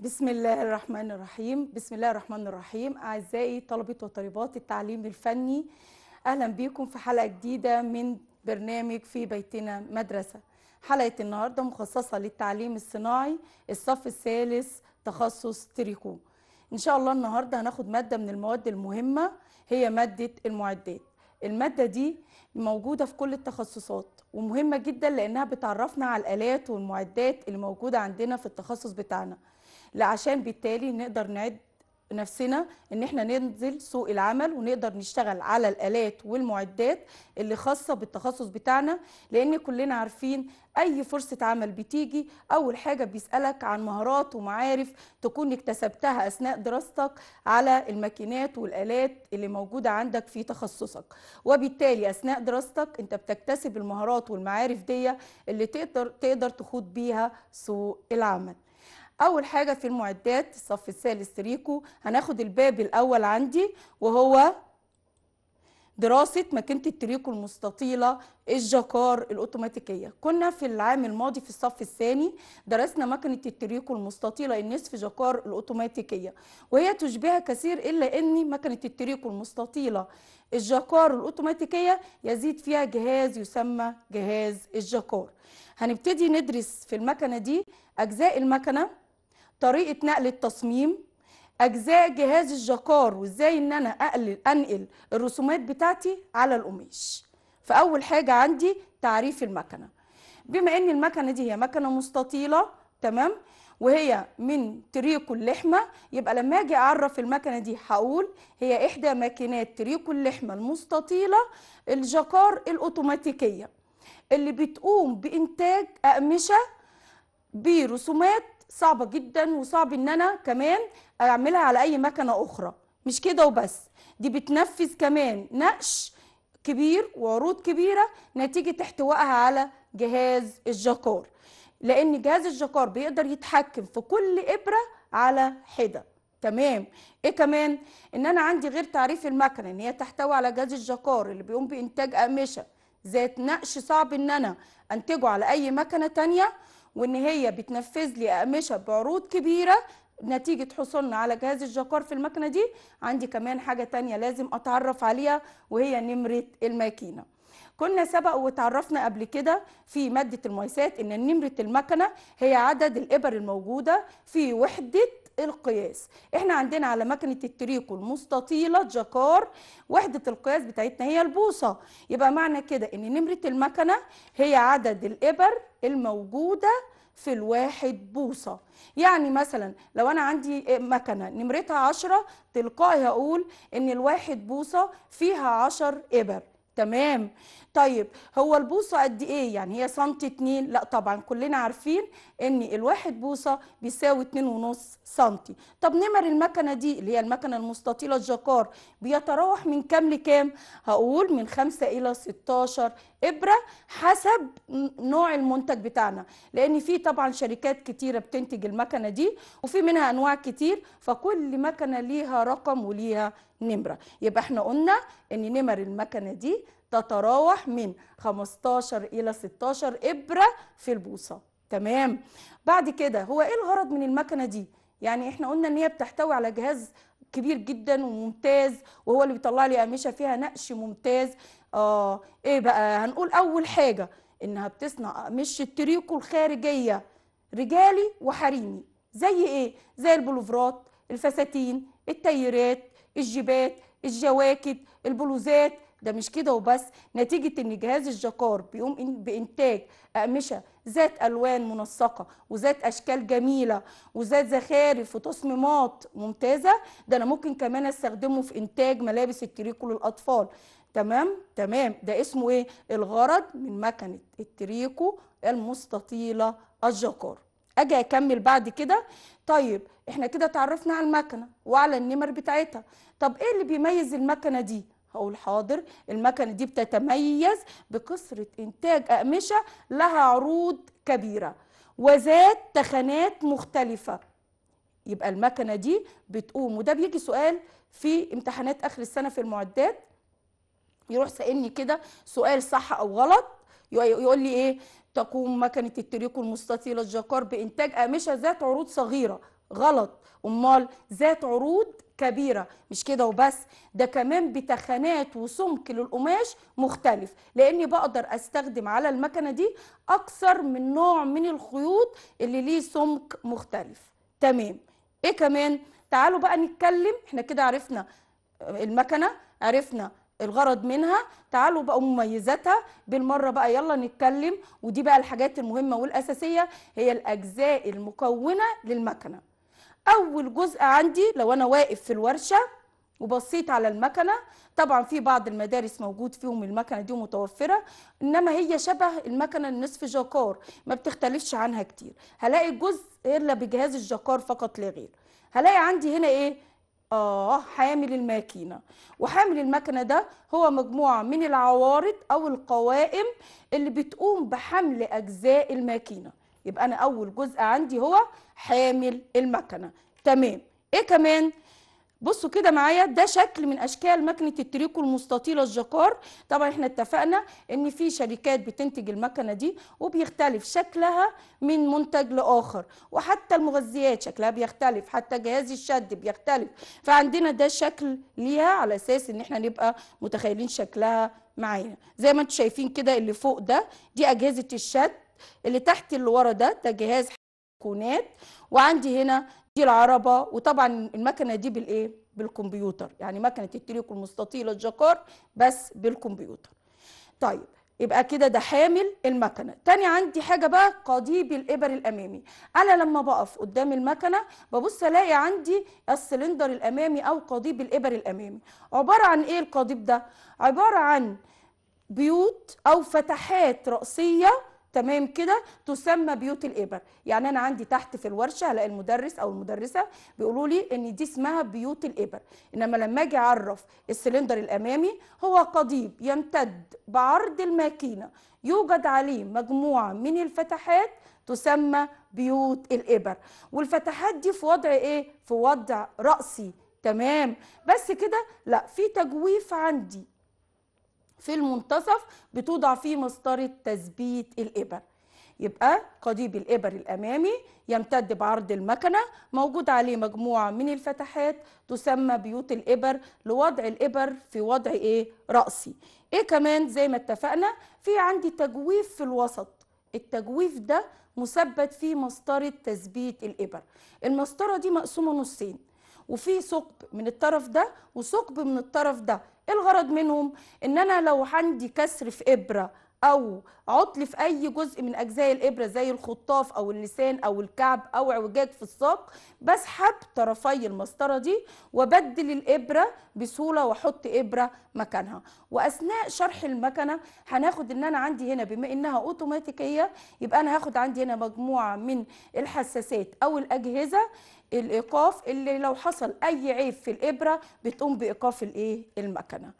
بسم الله الرحمن الرحيم بسم الله الرحمن الرحيم أعزائي طلبة وطالبات التعليم الفني أهلا بكم في حلقة جديدة من برنامج في بيتنا مدرسة حلقة النهاردة مخصصة للتعليم الصناعي الصف الثالث تخصص تريكو إن شاء الله النهاردة هناخد مادة من المواد المهمة هي مادة المعدات المادة دي موجودة في كل التخصصات ومهمة جدا لأنها بتعرفنا على الآلات والمعدات اللي موجودة عندنا في التخصص بتاعنا لعشان بالتالي نقدر نعد نفسنا ان احنا ننزل سوق العمل ونقدر نشتغل على الالات والمعدات اللي خاصه بالتخصص بتاعنا لان كلنا عارفين اي فرصه عمل بتيجي اول حاجه بيسالك عن مهارات ومعارف تكون اكتسبتها اثناء دراستك على الماكينات والالات اللي موجوده عندك في تخصصك وبالتالي اثناء دراستك انت بتكتسب المهارات والمعارف دي اللي تقدر تقدر تخوض بيها سوق العمل اول حاجه في المعدات الصف الثالث ريكو هناخد الباب الاول عندي وهو دراسه ماكينه التريكو المستطيله الجكار الاوتوماتيكيه كنا في العام الماضي في الصف الثاني درسنا ماكينه التريكو المستطيله النصف جكار الاوتوماتيكيه وهي تشبهها كثير الا ان ماكينه التريكو المستطيله الجكار الاوتوماتيكيه يزيد فيها جهاز يسمى جهاز الجكار هنبتدي ندرس في المكنه دي اجزاء المكنه طريقه نقل التصميم اجزاء جهاز الجكار وازاي ان انا اقلل انقل الرسومات بتاعتي على القماش فاول حاجه عندي تعريف المكنه بما ان المكنه دي هي مكنه مستطيله تمام وهي من تريكو اللحمه يبقى لما اجي اعرف المكنه دي هقول هي احدى ماكينات تريكو اللحمه المستطيله الجكار الاوتوماتيكيه اللي بتقوم بانتاج اقمشه برسومات صعبه جدا وصعب ان انا كمان اعملها على اي مكنه اخرى مش كده وبس دي بتنفذ كمان نقش كبير وعروض كبيره نتيجه احتوائها على جهاز الجاكار لان جهاز الجاكار بيقدر يتحكم في كل ابره على حده تمام ايه كمان ان انا عندي غير تعريف المكنه ان هي تحتوي على جهاز الجاكار اللي بيقوم بانتاج اقمشه ذات نقش صعب ان انا انتجه على اي مكنه تانية وان هي بتنفذ لي اقمشه بعروض كبيره نتيجة حصولنا على جهاز الجكار في المكنه دي عندي كمان حاجة تانية لازم أتعرف عليها وهي نمرة الماكينة كنا سبق وتعرفنا قبل كده في مادة المويسات إن نمرة المكنة هي عدد الإبر الموجودة في وحدة القياس احنا عندنا على مكنه التريكو المستطيله جاكار وحده القياس بتاعتنا هي البوصه يبقى معنى كده ان نمره المكنه هي عدد الابر الموجوده في الواحد بوصة يعني مثلا لو أنا عندي مكنة نمرتها عشرة تلقائي هقول إن الواحد بوصة فيها عشر إبر تمام طيب هو البوصه قد ايه يعني هي سنت 2 لا طبعا كلنا عارفين ان الواحد بوصه بيساوي 2.5 سنتي طب نمر المكنه دي اللي هي المكنه المستطيله الجكار بيتراوح من كام لكام هقول من 5 الى 16 ابره حسب نوع المنتج بتاعنا لان في طبعا شركات كتيره بتنتج المكنه دي وفي منها انواع كتير فكل مكنه ليها رقم وليها نمره يبقى احنا قلنا ان نمر المكنه دي تتراوح من 15 إلى 16 إبرة في البوصة تمام بعد كده هو إيه الغرض من المكنة دي؟ يعني إحنا قلنا إن هي بتحتوي على جهاز كبير جدا وممتاز وهو اللي بيطلع لي قماشه فيها نقش ممتاز اه ايه بقى هنقول اول حاجه انها بتصنع قميشه تريكو الخارجيه رجالي وحريمي زي ايه زي البلوفرات الفساتين التيرات الجيبات الجواكت البلوزات ده مش كده وبس نتيجه ان جهاز الجاكار بيقوم بانتاج اقمشه ذات الوان منسقه وذات اشكال جميله وذات زخارف وتصميمات ممتازه ده انا ممكن كمان استخدمه في انتاج ملابس التريكو للاطفال تمام تمام ده اسمه ايه الغرض من مكنه التريكو المستطيله الجاكار اجي اكمل بعد كده طيب احنا كده اتعرفنا على المكنه وعلى النمر بتاعتها طب ايه اللي بيميز المكنه دي هقول حاضر المكنه دي بتتميز بكثره انتاج اقمشه لها عروض كبيره وذات تخانات مختلفه يبقى المكنه دي بتقوم وده بيجي سؤال في امتحانات اخر السنه في المعدات يروح سالني كده سؤال صح او غلط يقول لي ايه تقوم مكنه التريكو المستطيله الجاكار بانتاج اقمشه ذات عروض صغيره غلط امال ذات عروض كبيره مش كده وبس ده كمان بتخانات وسمك للقماش مختلف لاني بقدر استخدم على المكنه دي اكثر من نوع من الخيوط اللي ليه سمك مختلف تمام ايه كمان تعالوا بقى نتكلم احنا كده عرفنا المكنه عرفنا الغرض منها تعالوا بقى مميزاتها بالمره بقى يلا نتكلم ودي بقى الحاجات المهمه والاساسيه هي الاجزاء المكونه للمكنه اول جزء عندي لو انا واقف في الورشه وبصيت على المكنه طبعا في بعض المدارس موجود فيهم المكنه دي متوفره انما هي شبه المكنه النصف جاكار ما بتختلفش عنها كتير هلاقي الجزء الا بجهاز الجاكار فقط لا غير هلاقي عندي هنا ايه اه حامل الماكينه وحامل المكنه ده هو مجموعه من العوارض او القوائم اللي بتقوم بحمل اجزاء الماكينه يبقى انا اول جزء عندي هو حامل المكنه تمام ايه كمان بصوا كده معايا ده شكل من اشكال مكنه التريكو المستطيله الجكار طبعا احنا اتفقنا ان في شركات بتنتج المكنه دي وبيختلف شكلها من منتج لاخر وحتى المغذيات شكلها بيختلف حتى جهاز الشد بيختلف فعندنا ده شكل ليها على اساس ان احنا نبقى متخيلين شكلها معايا زي ما انتم شايفين كده اللي فوق ده دي اجهزه الشد اللي تحت اللي ورا ده ده جهاز كونات وعندي هنا دي العربه وطبعا المكنه دي بالايه بالكمبيوتر يعني مكنه التليكو المستطيله الجاكار بس بالكمبيوتر طيب يبقى كده ده حامل المكنه تاني عندي حاجه بقى قضيب الابر الامامي انا لما بقف قدام المكنه ببص الاقي عندي السلندر الامامي او قضيب الابر الامامي عباره عن ايه القضيب ده عباره عن بيوت او فتحات راسيه تمام كده تسمى بيوت الإبر يعني أنا عندي تحت في الورشة هلاقي المدرس أو المدرسة بيقولوا لي إن دي اسمها بيوت الإبر إنما لما أجي أعرف السلندر الأمامي هو قضيب يمتد بعرض الماكينة يوجد عليه مجموعة من الفتحات تسمى بيوت الإبر والفتحات دي في وضع إيه؟ في وضع رأسي تمام بس كده لا في تجويف عندي في المنتصف بتوضع فيه مسطره تثبيت الابر يبقى قضيب الإبر الأمامي يمتد بعرض المكنة موجود عليه مجموعة من الفتحات تسمى بيوت الإبر لوضع الإبر في وضع إيه؟ رأسي إيه كمان زي ما اتفقنا في عندي تجويف في الوسط التجويف ده مثبت فيه مسطرة تثبيت الإبر المسطرة دي مقسومة نصين وفي ثقب من الطرف ده وثقب من الطرف ده الغرض منهم ان انا لو عندي كسر في ابره او عطل في اي جزء من اجزاء الابره زي الخطاف او اللسان او الكعب او اعوجاج في الساق بسحب طرفي المسطره دي وبدل الابره بسهوله واحط ابره مكانها واثناء شرح المكنه هناخد ان انا عندي هنا بما انها اوتوماتيكيه يبقى انا هاخد عندي هنا مجموعه من الحساسات او الاجهزه الايقاف اللي لو حصل اي عيب في الابره بتقوم بايقاف الايه المكنه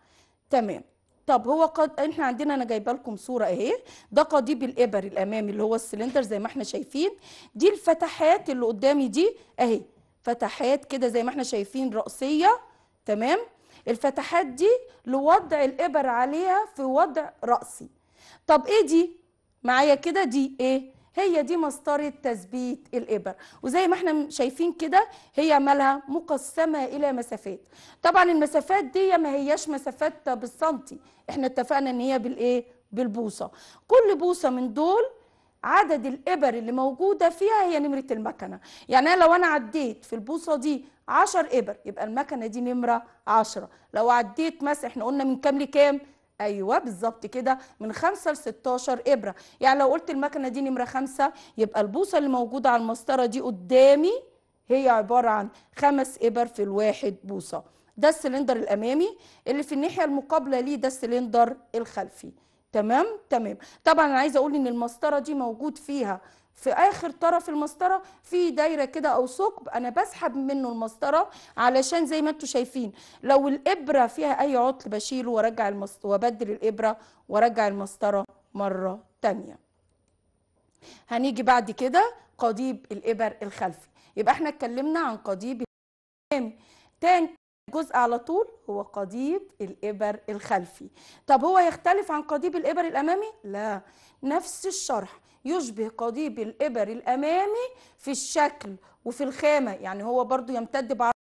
تمام طب هو قد احنا عندنا انا جايبه لكم صوره اهي ده قضيب الابر الامامي اللي هو السلندر زي ما احنا شايفين دي الفتحات اللي قدامي دي اهي فتحات كده زي ما احنا شايفين راسيه تمام الفتحات دي لوضع الابر عليها في وضع راسي طب ايه دي معايا كده دي ايه هي دي مسطره تثبيت الابر وزي ما احنا شايفين كده هي مالها مقسمه الى مسافات طبعا المسافات دي ما هياش مسافات بالسنتي احنا اتفقنا ان هي بالايه بالبوصه كل بوصه من دول عدد الابر اللي موجوده فيها هي نمره المكنه يعني انا لو انا عديت في البوصه دي 10 ابر يبقى المكنه دي نمره 10 لو عديت مثلا احنا قلنا من كام لكام ايوه بالظبط كده من 5 ل 16 ابره يعني لو قلت المكنه دي نمره 5 يبقى البوصه اللي موجوده على المسطره دي قدامي هي عباره عن خمس ابر في الواحد بوصه ده السلندر الامامي اللي في الناحيه المقابله ليه ده السلندر الخلفي تمام تمام طبعا انا عايزه اقول ان المسطره دي موجود فيها في اخر طرف المسطره في دايره كده او ثقب انا بسحب منه المسطره علشان زي ما انتم شايفين لو الابره فيها اي عطل بشيله وارجع وبدل وابدل الابره وارجع المسطره مره ثانيه. هنيجي بعد كده قضيب الابر الخلفي يبقى احنا اتكلمنا عن قضيب تاني جزء على طول هو قضيب الإبر الخلفي طب هو يختلف عن قضيب الإبر الأمامي؟ لا نفس الشرح يشبه قضيب الإبر الأمامي في الشكل وفي الخامة يعني هو برضو يمتد بعض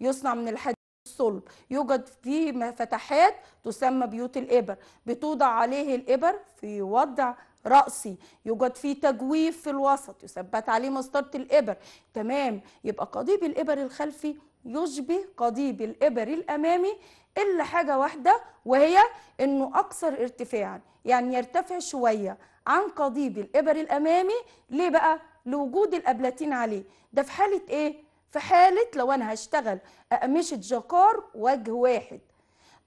يصنع من الحديد الصلب يوجد فيه فتحات تسمى بيوت الإبر بتوضع عليه الإبر في وضع رأسي يوجد فيه تجويف في الوسط يثبت عليه مسطرة الإبر تمام يبقى قضيب الإبر الخلفي يشبه قضيب الإبر الأمامي إلا حاجة واحدة وهي إنه أكثر ارتفاعا يعني يرتفع شوية عن قضيب الإبر الأمامي ليه بقى؟ لوجود الأبلاتين عليه ده في حالة إيه؟ في حالة لو أنا هشتغل أقمشة جاكار وجه واحد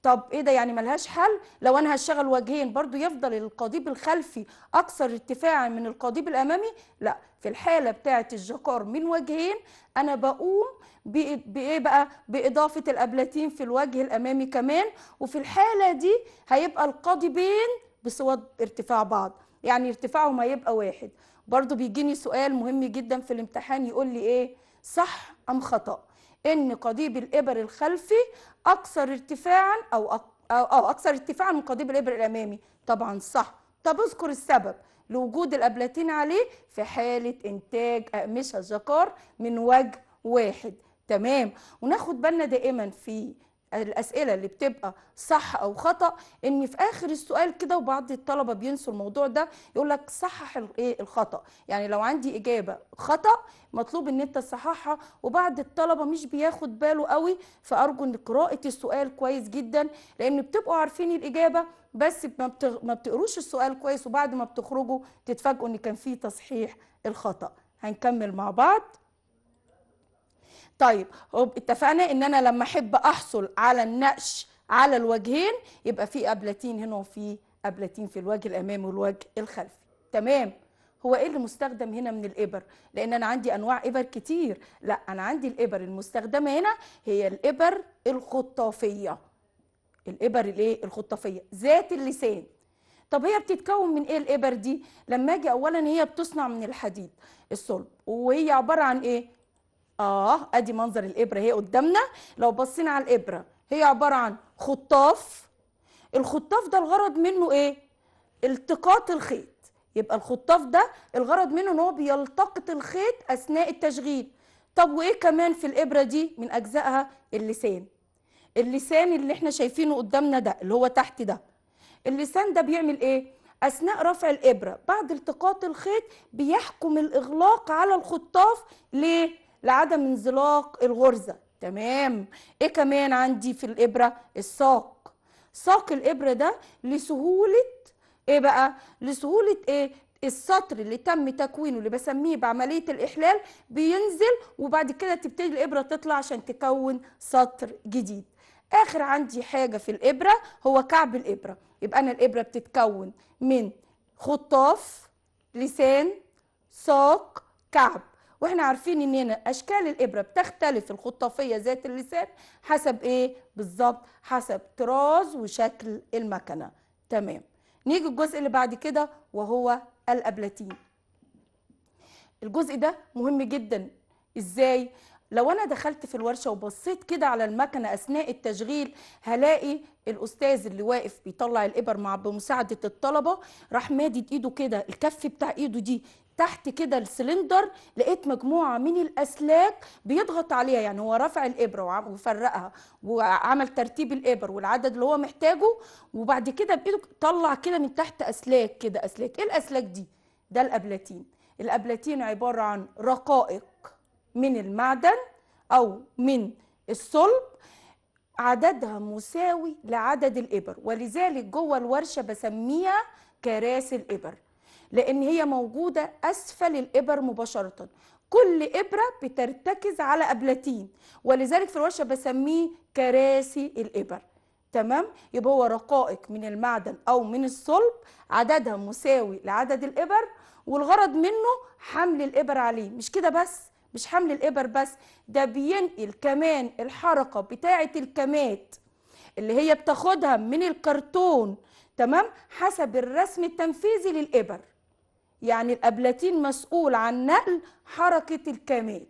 طب ايه ده يعني ملهاش حل لو انا هشتغل وجهين برضو يفضل القضيب الخلفي اكثر ارتفاعا من القضيب الامامي لا في الحاله بتاعه الجكار من وجهين انا بقوم بايه بقى باضافه الابلاتين في الوجه الامامي كمان وفي الحاله دي هيبقى القضيبين بصوت ارتفاع بعض يعني ارتفاعهم هيبقى واحد برضو بيجيني سؤال مهم جدا في الامتحان يقول لي ايه صح ام خطأ ان قضيب الإبر الخلفي اكثر ارتفاعا او او اكثر ارتفاعا من قضيب الابر الامامي طبعا صح طب اذكر السبب لوجود الابلاتين عليه في حاله انتاج اقمشه الذكر من وجه واحد تمام وناخد بالنا دائما في الاسئله اللي بتبقى صح او خطا ان في اخر السؤال كده وبعض الطلبه بينسوا الموضوع ده يقول لك صحح الايه الخطا يعني لو عندي اجابه خطا مطلوب ان انت تصححها وبعض الطلبه مش بياخد باله قوي فارجو ان قراءه السؤال كويس جدا لان بتبقوا عارفين الاجابه بس ما, بتقروش السؤال كويس وبعد ما بتخرجوا تتفاجئوا ان كان في تصحيح الخطا هنكمل مع بعض طيب اتفقنا ان انا لما احب احصل على النقش على الوجهين يبقى في ابلتين هنا وفي ابلتين في الوجه الامامي والوجه الخلفي تمام هو ايه اللي مستخدم هنا من الابر لان انا عندي انواع ابر كتير لا انا عندي الابر المستخدمه هنا هي الابر الخطافيه الابر الايه الخطافيه ذات اللسان طب هي بتتكون من ايه الابر دي لما اجي اولا هي بتصنع من الحديد الصلب وهي عباره عن ايه اه ادي منظر الابره هي قدامنا لو بصينا على الابره هي عباره عن خطاف الخطاف ده الغرض منه ايه التقاط الخيط يبقى الخطاف ده الغرض منه ان هو بيلتقط الخيط اثناء التشغيل طب وايه كمان في الابره دي من اجزائها اللسان اللسان اللي احنا شايفينه قدامنا ده اللي هو تحت ده اللسان ده بيعمل ايه اثناء رفع الابره بعد التقاط الخيط بيحكم الاغلاق على الخطاف ليه لعدم انزلاق الغرزه تمام ايه كمان عندي في الابره الساق ساق الابره ده لسهوله ايه بقى لسهوله ايه السطر اللي تم تكوينه اللي بسميه بعمليه الاحلال بينزل وبعد كده تبتدي الابره تطلع عشان تكون سطر جديد اخر عندي حاجه في الابره هو كعب الابره يبقى انا الابره بتتكون من خطاف لسان ساق كعب واحنا عارفين ان هنا اشكال الابره بتختلف الخطافيه ذات اللسان حسب ايه بالظبط حسب طراز وشكل المكنه تمام نيجي الجزء اللي بعد كده وهو الابلاتين الجزء ده مهم جدا ازاي لو انا دخلت في الورشه وبصيت كده على المكنه اثناء التشغيل هلاقي الاستاذ اللي واقف بيطلع الابر مع بمساعده الطلبه راح مادد ايده كده الكف بتاع ايده دي تحت كده السلندر لقيت مجموعه من الاسلاك بيضغط عليها يعني هو رفع الابره وفرقها وعمل ترتيب الابر والعدد اللي هو محتاجه وبعد كده بايده طلع كده من تحت اسلاك كده اسلاك ايه الاسلاك دي ده الابلاتين الابلاتين عباره عن رقائق من المعدن او من الصلب عددها مساوي لعدد الإبر ولذلك جوه الورشة بسميها كراسي الإبر لأن هي موجودة أسفل الإبر مباشرة كل إبرة بترتكز على أبلتين ولذلك في الورشة بسميه كراسي الإبر تمام يبقى هو رقائق من المعدن أو من الصلب عددها مساوي لعدد الإبر والغرض منه حمل الإبر عليه مش كده بس مش حمل الإبر بس ده بينقل كمان الحركة بتاعة الكمات اللي هي بتاخدها من الكرتون تمام حسب الرسم التنفيذي للإبر يعني الابلاتين مسؤول عن نقل حركه الكامات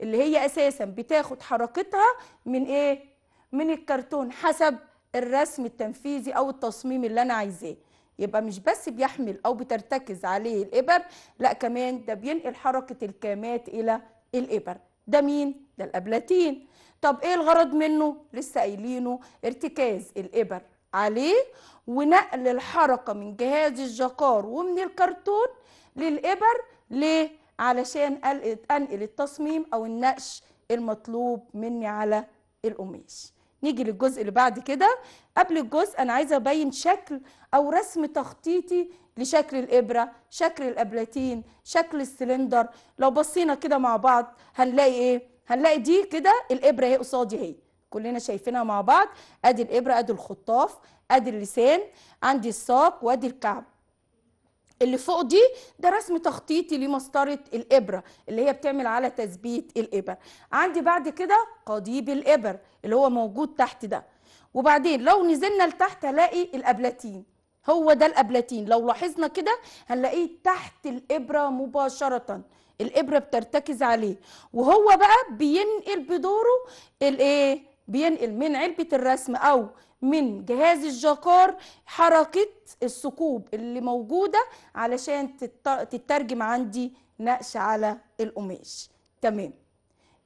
اللي هي اساسا بتاخد حركتها من ايه من الكرتون حسب الرسم التنفيذي او التصميم اللي انا عايزاه يبقى مش بس بيحمل او بترتكز عليه الابر لا كمان ده بينقل حركه الكامات الى الابر ده مين ده الابلاتين طب ايه الغرض منه لسه قايلينه ارتكاز الابر عليه ونقل الحركة من جهاز الجكار ومن الكرتون للإبر ليه؟ علشان أنقل التصميم أو النقش المطلوب مني على القماش نيجي للجزء اللي بعد كده قبل الجزء أنا عايزة أبين شكل أو رسم تخطيطي لشكل الإبرة شكل الأبلاتين شكل السلندر لو بصينا كده مع بعض هنلاقي إيه؟ هنلاقي دي كده الإبرة هي قصادي هي كلنا شايفينها مع بعض ادي الابره ادي الخطاف ادي اللسان عندي الساق وادي الكعب اللي فوق دي ده رسم تخطيطي لمسطره الابره اللي هي بتعمل على تثبيت الابر عندي بعد كده قضيب الابر اللي هو موجود تحت ده وبعدين لو نزلنا لتحت هلاقي الابلاتين هو ده الابلاتين لو لاحظنا كده هنلاقيه تحت الابره مباشره الابره بترتكز عليه وهو بقى بينقل بدوره الايه بينقل من علبة الرسم أو من جهاز الجكار حركة الثقوب اللي موجودة علشان تترجم عندي نقش على القماش تمام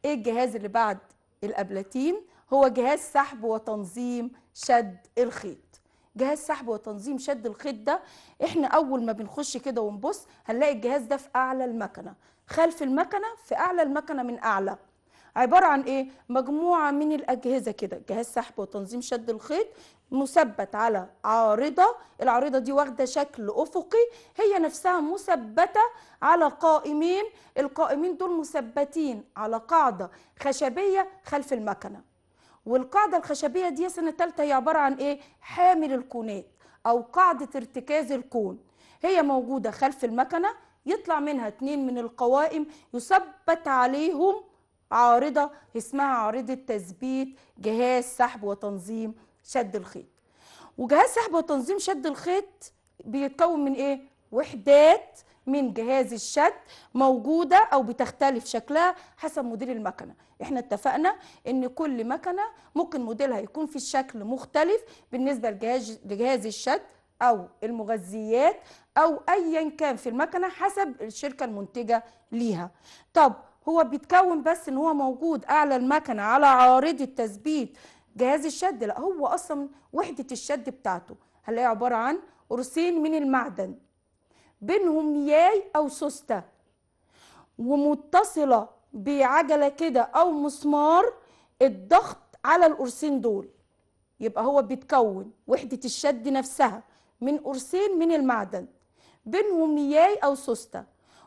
ايه الجهاز اللي بعد الأبلاتين هو جهاز سحب وتنظيم شد الخيط جهاز سحب وتنظيم شد الخيط ده احنا اول ما بنخش كده ونبص هنلاقي الجهاز ده في اعلى المكنه خلف المكنه في اعلى المكنه من اعلى عباره عن ايه مجموعه من الاجهزه كده جهاز سحب وتنظيم شد الخيط مثبت على عارضه العارضه دي واخده شكل افقي هي نفسها مثبته على قائمين القائمين دول مثبتين على قاعده خشبيه خلف المكنه والقاعده الخشبيه دي سنه ثالثه هي عباره عن ايه حامل الكونات او قاعده ارتكاز الكون هي موجوده خلف المكنه يطلع منها اتنين من القوائم يثبت عليهم عارضة اسمها عارضة تثبيت جهاز سحب وتنظيم شد الخيط وجهاز سحب وتنظيم شد الخيط بيتكون من ايه؟ وحدات من جهاز الشد موجودة أو بتختلف شكلها حسب موديل المكنة احنا اتفقنا ان كل مكنة ممكن موديلها يكون في الشكل مختلف بالنسبة لجهاز, لجهاز الشد أو المغذيات أو أيا كان في المكنة حسب الشركة المنتجة ليها طب هو بيتكون بس ان هو موجود اعلى المكنه على عارضه تثبيت جهاز الشد لا هو اصلا وحده الشد بتاعته هنلاقي عباره عن قرصين من المعدن بينهم ياي او سوسته ومتصله بعجله كده او مسمار الضغط على القرصين دول يبقى هو بيتكون وحده الشد نفسها من قرصين من المعدن بينهم ياي او سوسته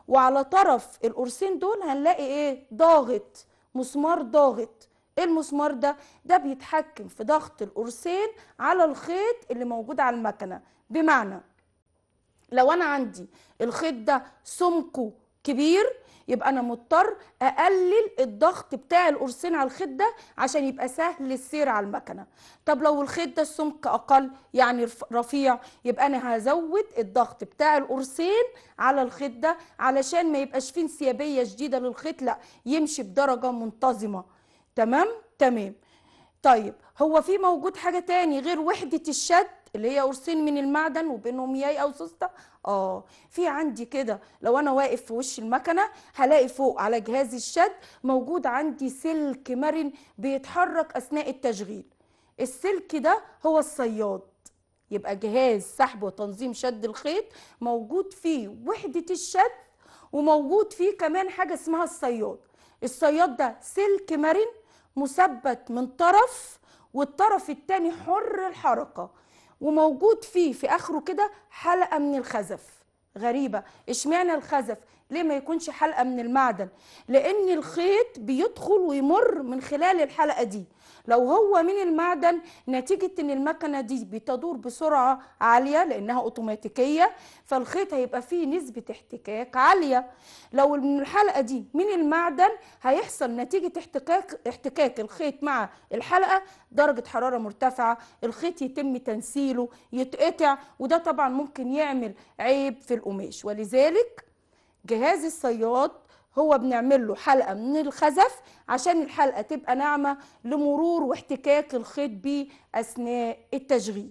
وعلى طرف القرصين دول هنلاقي ايه ضاغط مسمار ضاغط ايه المسمار ده ده بيتحكم في ضغط القرصين على الخيط اللي موجود على المكنه بمعنى لو انا عندي الخيط ده سمكه كبير يبقى انا مضطر اقلل الضغط بتاع القرصين على الخده عشان يبقى سهل السير على المكنه طب لو الخده السمك اقل يعني رفيع يبقى انا هزود الضغط بتاع القرصين على الخده علشان ما يبقاش فيه انسيابيه شديده للخيط لا يمشي بدرجه منتظمه تمام تمام طيب هو في موجود حاجه تاني غير وحده الشد اللي هي قرصين من المعدن وبينهم ياي او سوسته اه في عندي كده لو انا واقف في وش المكنه هلاقي فوق على جهاز الشد موجود عندي سلك مرن بيتحرك اثناء التشغيل السلك ده هو الصياد يبقى جهاز سحب وتنظيم شد الخيط موجود فيه وحده الشد وموجود فيه كمان حاجه اسمها الصياد الصياد ده سلك مرن مثبت من طرف والطرف التاني حر الحركه وموجود فيه في اخره كده حلقه من الخزف غريبه اشمعنى الخزف ليه ما يكونش حلقه من المعدن لان الخيط بيدخل ويمر من خلال الحلقه دي لو هو من المعدن نتيجه ان المكنه دي بتدور بسرعه عاليه لانها اوتوماتيكيه فالخيط هيبقى فيه نسبه احتكاك عاليه لو الحلقه دي من المعدن هيحصل نتيجه احتكاك احتكاك الخيط مع الحلقه درجه حراره مرتفعه الخيط يتم تنسيله يتقطع وده طبعا ممكن يعمل عيب في القماش ولذلك جهاز الصياد هو بنعمل له حلقه من الخزف عشان الحلقه تبقى ناعمه لمرور واحتكاك الخيط بيه اثناء التشغيل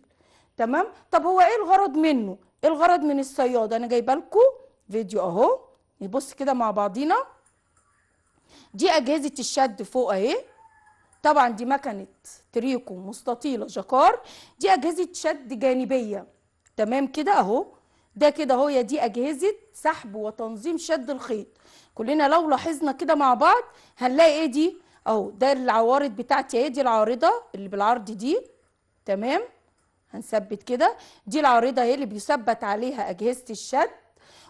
تمام طب هو ايه الغرض منه ايه الغرض من الصياد انا جايبه لكم فيديو اهو نبص كده مع بعضينا دي اجهزه الشد فوق اهي طبعا دي مكنه تريكو مستطيله جاكار دي اجهزه شد جانبيه تمام كده اهو ده كده اهو دي اجهزه سحب وتنظيم شد الخيط كلنا لو لاحظنا كده مع بعض هنلاقي ايه دي اهو ده العوارض بتاعتي ايه دي العارضه اللي بالعرض دي تمام هنثبت كده دي العارضه هي اللي بيثبت عليها اجهزه الشد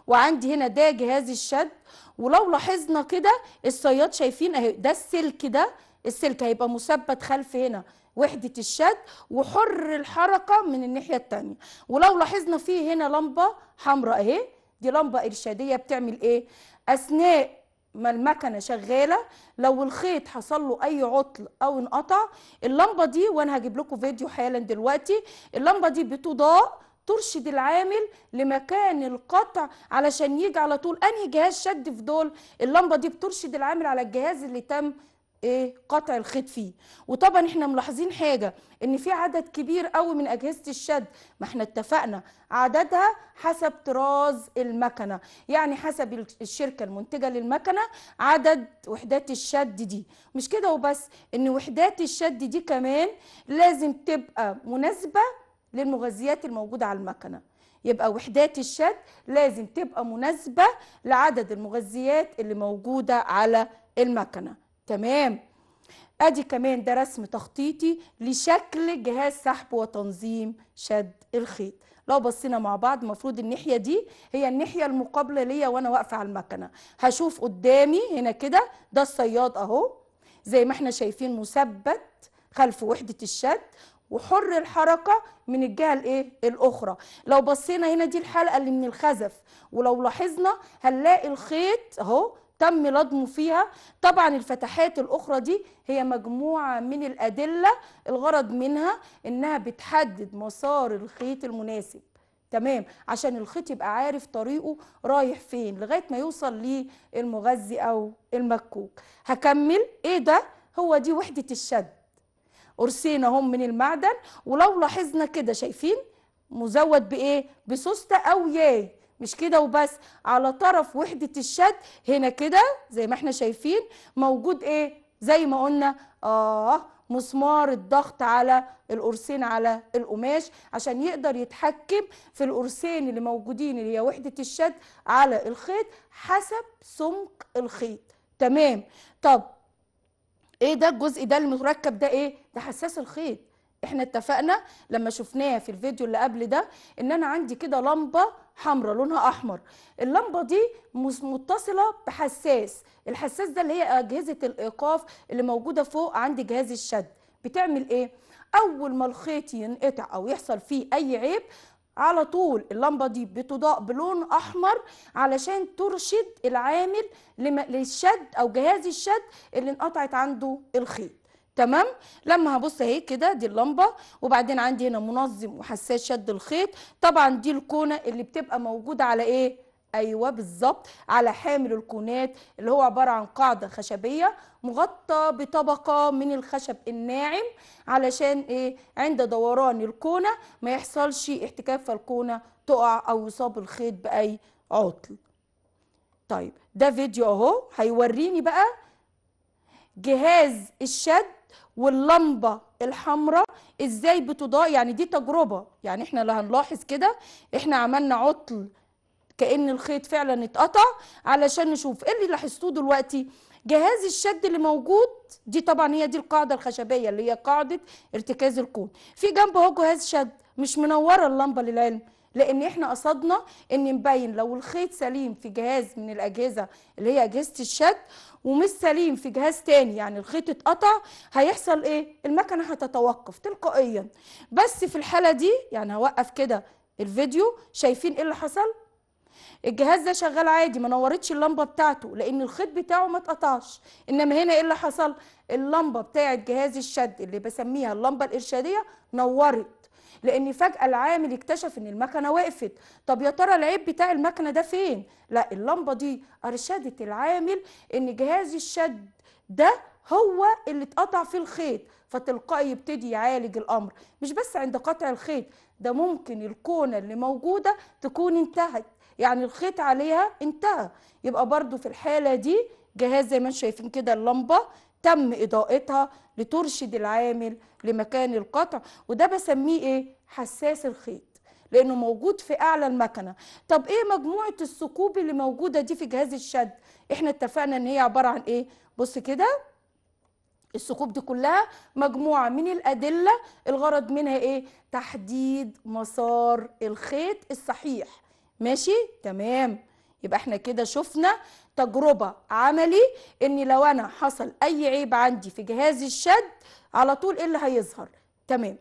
وعندي هنا ده جهاز الشد ولو لاحظنا كده الصياد شايفين اهي ده السلك ده السلك هيبقى مثبت خلف هنا وحدة الشد وحر الحركة من الناحية التانية ولو لاحظنا فيه هنا لمبة حمراء اهي دي لمبة إرشادية بتعمل ايه أثناء ما المكنه شغاله لو الخيط حصل له اي عطل او انقطع اللمبه دي وانا هجيب لكم فيديو حالا دلوقتي اللمبه دي بتضاء ترشد العامل لمكان القطع علشان يجي على طول انهي جهاز شد في دول اللمبه دي بترشد العامل على الجهاز اللي تم ايه قطع الخيط فيه وطبعا احنا ملاحظين حاجه ان في عدد كبير قوي من اجهزه الشد ما احنا اتفقنا عددها حسب طراز المكنه يعني حسب الشركه المنتجه للمكنه عدد وحدات الشد دي مش كده وبس ان وحدات الشد دي كمان لازم تبقى مناسبه للمغذيات الموجوده على المكنه يبقى وحدات الشد لازم تبقى مناسبة لعدد المغذيات اللي موجودة على المكنة تمام ادي كمان ده رسم تخطيطي لشكل جهاز سحب وتنظيم شد الخيط لو بصينا مع بعض المفروض الناحيه دي هي الناحيه المقابله ليا وانا واقفه على المكنه هشوف قدامي هنا كده ده الصياد اهو زي ما احنا شايفين مثبت خلف وحده الشد وحر الحركة من الجهة الايه الأخرى لو بصينا هنا دي الحلقة اللي من الخزف ولو لاحظنا هنلاقي الخيط اهو تم لضمه فيها طبعا الفتحات الأخرى دي هي مجموعة من الأدلة الغرض منها إنها بتحدد مسار الخيط المناسب تمام عشان الخيط يبقى عارف طريقه رايح فين لغاية ما يوصل للمغذي أو المكوك هكمل إيه ده هو دي وحدة الشد قرصين اهم من المعدن ولو لاحظنا كده شايفين مزود بايه بسوسته او ياي مش كده وبس على طرف وحدة الشد هنا كده زي ما احنا شايفين موجود ايه زي ما قلنا اه مسمار الضغط على القرصين على القماش عشان يقدر يتحكم في القرصين اللي موجودين اللي هي وحدة الشد على الخيط حسب سمك الخيط تمام طب ايه ده الجزء ده المركب ده ايه ده حساس الخيط احنا اتفقنا لما شفناه في الفيديو اللي قبل ده ان انا عندي كده لمبه حمراء لونها احمر اللمبه دي متصله بحساس الحساس ده اللي هي اجهزه الايقاف اللي موجوده فوق عند جهاز الشد بتعمل ايه اول ما الخيط ينقطع او يحصل فيه اي عيب على طول اللمبه دي بتضاء بلون احمر علشان ترشد العامل للشد او جهاز الشد اللي انقطعت عنده الخيط تمام لما هبص اهي كده دي اللمبه وبعدين عندي هنا منظم وحساس شد الخيط طبعا دي الكونه اللي بتبقى موجوده على ايه ايوه بالظبط على حامل الكونات اللي هو عباره عن قاعده خشبيه مغطى بطبقه من الخشب الناعم علشان ايه عند دوران الكونه ما يحصلش احتكاك فالكونه تقع او يصاب الخيط باي عطل طيب ده فيديو اهو هيوريني بقى جهاز الشد واللمبه الحمراء ازاي بتضاء يعني دي تجربه يعني احنا اللي هنلاحظ كده احنا عملنا عطل كان الخيط فعلا اتقطع علشان نشوف ايه اللي لاحظتوه دلوقتي جهاز الشد اللي موجود دي طبعا هي دي القاعده الخشبيه اللي هي قاعده ارتكاز الكون في جنبه اهو جهاز شد مش منوره اللمبه للعلم لان احنا قصدنا ان نبين لو الخيط سليم في جهاز من الاجهزه اللي هي اجهزه الشد ومش سليم في جهاز تاني يعني الخيط اتقطع هيحصل ايه المكنه هتتوقف تلقائيا بس في الحاله دي يعني هوقف كده الفيديو شايفين ايه اللي حصل الجهاز ده شغال عادي ما نورتش اللمبه بتاعته لان الخيط بتاعه ما اتقطعش انما هنا ايه اللي حصل اللمبه بتاعه جهاز الشد اللي بسميها اللمبه الارشاديه نورت لان فجاه العامل اكتشف ان المكنه وقفت طب يا ترى العيب بتاع المكنه ده فين لا اللمبه دي ارشدت العامل ان جهاز الشد ده هو اللي اتقطع فيه الخيط فتلقائي يبتدي يعالج الامر مش بس عند قطع الخيط ده ممكن الكونه اللي موجوده تكون انتهت يعني الخيط عليها انتهى يبقى برضو في الحاله دي جهاز زي ما انتم شايفين كده اللمبه تم اضاءتها لترشد العامل لمكان القطع وده بسميه ايه حساس الخيط لانه موجود في اعلى المكنه طب ايه مجموعه الثقوب اللي موجوده دي في جهاز الشد احنا اتفقنا ان هي عباره عن ايه بص كده الثقوب دي كلها مجموعه من الادله الغرض منها ايه تحديد مسار الخيط الصحيح ماشي تمام يبقى احنا كده شفنا تجربه عملي ان لو انا حصل اي عيب عندي في جهاز الشد على طول ايه اللي هيظهر تمام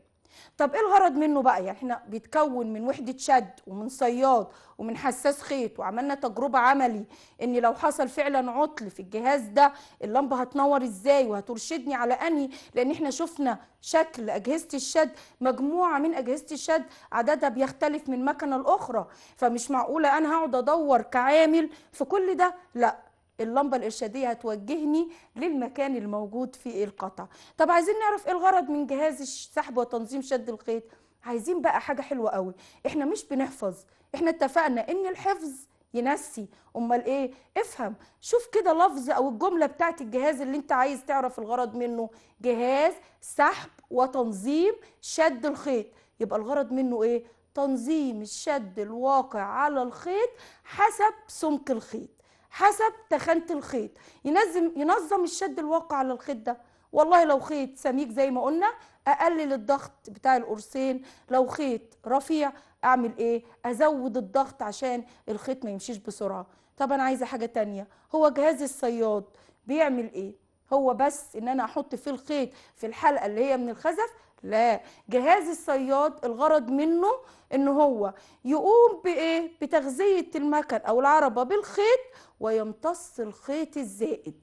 طب ايه الغرض منه بقى يعني احنا بيتكون من وحده شد ومن صياد ومن حساس خيط وعملنا تجربه عملي ان لو حصل فعلا عطل في الجهاز ده اللمبه هتنور ازاي وهترشدني على انهي لان احنا شفنا شكل اجهزه الشد مجموعه من اجهزه الشد عددها بيختلف من مكنه لاخرى فمش معقوله انا هقعد ادور كعامل في كل ده لا اللمبه الارشاديه هتوجهني للمكان الموجود في القطع طب عايزين نعرف ايه الغرض من جهاز السحب وتنظيم شد الخيط عايزين بقى حاجه حلوه قوي احنا مش بنحفظ احنا اتفقنا ان الحفظ ينسي امال ايه افهم شوف كده لفظ او الجمله بتاعت الجهاز اللي انت عايز تعرف الغرض منه جهاز سحب وتنظيم شد الخيط يبقى الغرض منه ايه تنظيم الشد الواقع على الخيط حسب سمك الخيط حسب تخانه الخيط ينظم ينظم الشد الواقع على الخيط ده والله لو خيط سميك زي ما قلنا اقلل الضغط بتاع القرصين لو خيط رفيع اعمل ايه ازود الضغط عشان الخيط ما يمشيش بسرعه طب انا عايزه حاجه تانية هو جهاز الصياد بيعمل ايه هو بس ان انا احط فيه الخيط في الحلقه اللي هي من الخزف لا جهاز الصياد الغرض منه ان هو يقوم بايه بتغذيه المكن او العربه بالخيط ويمتص الخيط الزائد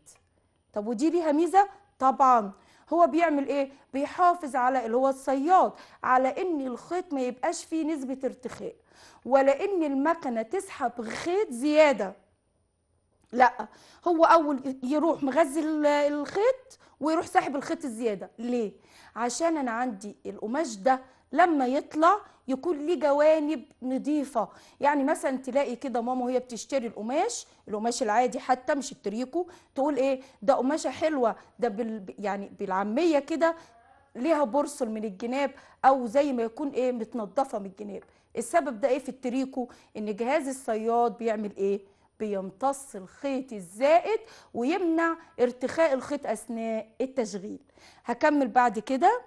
طب ودي ليها ميزه طبعا هو بيعمل ايه بيحافظ على اللي هو الصياد على ان الخيط ما يبقاش فيه نسبه ارتخاء ولا ان المكنه تسحب خيط زياده لا هو اول يروح مغذي الخيط ويروح ساحب الخيط الزياده ليه عشان انا عندي القماش ده لما يطلع يكون ليه جوانب نظيفه يعني مثلا تلاقي كده ماما وهي بتشتري القماش القماش العادي حتى مش التريكو تقول ايه ده قماشه حلوه ده بال يعني بالعاميه كده ليها برصل من الجناب او زي ما يكون ايه متنضفه من الجناب السبب ده ايه في التريكو ان جهاز الصياد بيعمل ايه بيمتص الخيط الزائد ويمنع ارتخاء الخيط اثناء التشغيل هكمل بعد كده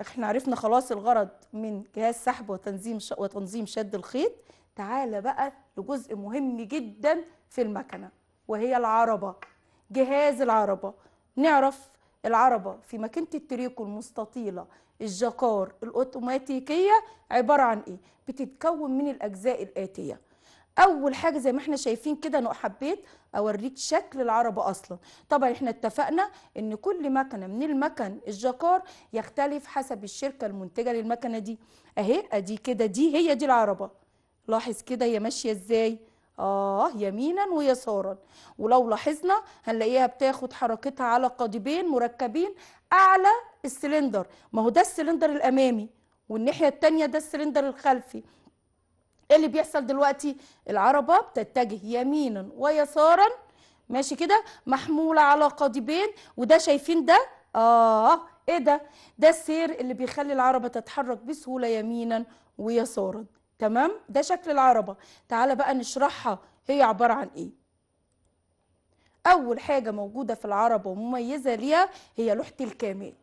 احنا عرفنا خلاص الغرض من جهاز سحب وتنظيم وتنظيم شد الخيط تعالى بقى لجزء مهم جدا في المكنه وهي العربه جهاز العربه نعرف العربه في ماكينه التريكو المستطيله الجكار الاوتوماتيكيه عباره عن ايه بتتكون من الاجزاء الاتيه اول حاجه زي ما احنا شايفين كده انا حبيت اوريك شكل العربه اصلا طبعا احنا اتفقنا ان كل مكنه من المكن الجكار يختلف حسب الشركه المنتجه للمكنه دي اهي ادي كده دي هي دي العربه لاحظ كده هي ماشيه ازاي اه يمينا ويسارا ولو لاحظنا هنلاقيها بتاخد حركتها على قضيبين مركبين اعلى السلندر ما هو ده السلندر الامامي والناحيه التانية ده السلندر الخلفي ايه اللي بيحصل دلوقتي العربه بتتجه يمينا ويسارا ماشي كده محموله على قضيبين وده شايفين ده اه ايه ده ده السير اللي بيخلي العربه تتحرك بسهوله يمينا ويسارا تمام ده شكل العربه تعالى بقى نشرحها هي عباره عن ايه اول حاجه موجوده في العربه ومميزه ليها هي لوحه الكامات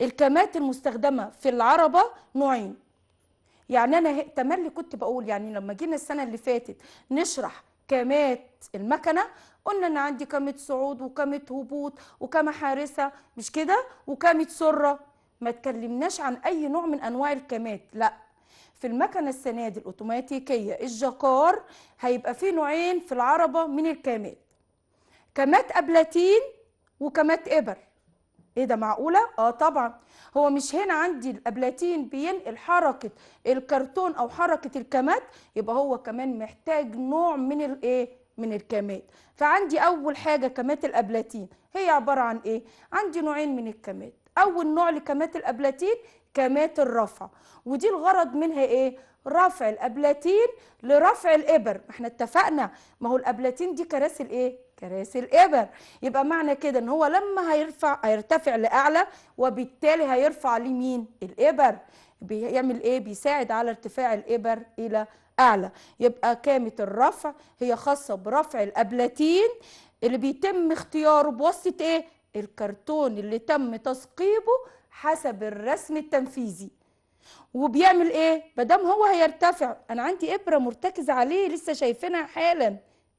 الكامات المستخدمه في العربه نوعين يعني انا تملي كنت بقول يعني لما جينا السنه اللي فاتت نشرح كامات المكنه قلنا ان عندي كامه صعود وكمة هبوط وكمة حارسة مش كده وكمة سرة ما اتكلمناش عن اي نوع من انواع الكمات لا في المكنة السنة دي الاوتوماتيكية الجكار هيبقى فيه نوعين في العربة من الكامات كمات ابلاتين وكمات ابر ايه ده معقولة؟ اه طبعا هو مش هنا عندي الابلاتين بينقل حركه الكرتون او حركه الكمات يبقى هو كمان محتاج نوع من الايه من الكمات فعندي اول حاجه كمات الابلاتين هي عباره عن ايه عندي نوعين من الكمات اول نوع لكمات الابلاتين كمات الرفع ودي الغرض منها ايه رفع الابلاتين لرفع الابر احنا اتفقنا ما هو الابلاتين دي كراسي الايه كراسي الإبر يبقى معنى كده إن هو لما هيرفع هيرتفع لأعلى وبالتالي هيرفع لمين الإبر بيعمل إيه بيساعد على ارتفاع الإبر إلى أعلى يبقى كامة الرفع هي خاصة برفع الأبلاتين اللي بيتم اختياره بواسطة إيه الكرتون اللي تم تثقيبه حسب الرسم التنفيذي وبيعمل ايه دام هو هيرتفع انا عندي ابره مرتكزه عليه لسه شايفينها حالا